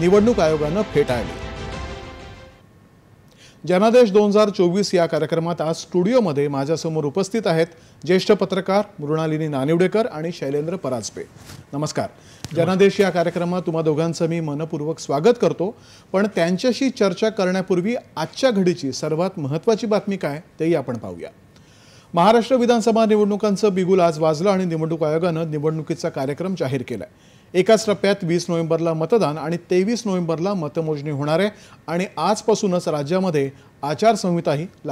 निवडणूक आयोगानं फेटाळली जनादेश दोन हजार चोवीस या कार्यक्रमात आज स्टुडिओमध्ये माझ्यासमोर उपस्थित आहेत ज्येष्ठ पत्रकार मृणालिनी नानिवडेकर आणि शैलेंद्र पराजपे नमस्कार जनादेश या कार्यक्रमात तुम्हा दोघांचं मी मनपूर्वक स्वागत करतो पण त्यांच्याशी चर्चा करण्यापूर्वी आजच्या घडीची सर्वात महत्त्वाची बातमी काय तेही आपण पाहूया महाराष्ट्र विधानसभा निवडणुकांचं बिगुल आज वाजलं आणि निवडणूक आयोगानं निवडणुकीचा कार्यक्रम जाहीर केला एकाच टप्प्यात वीस नोव्हेंबरला मतदान आणि तेवीस नोव्हेंबरला मतमोजणी होणार आहे आणि आजपासूनच राज्यामध्ये आचारसंहिताही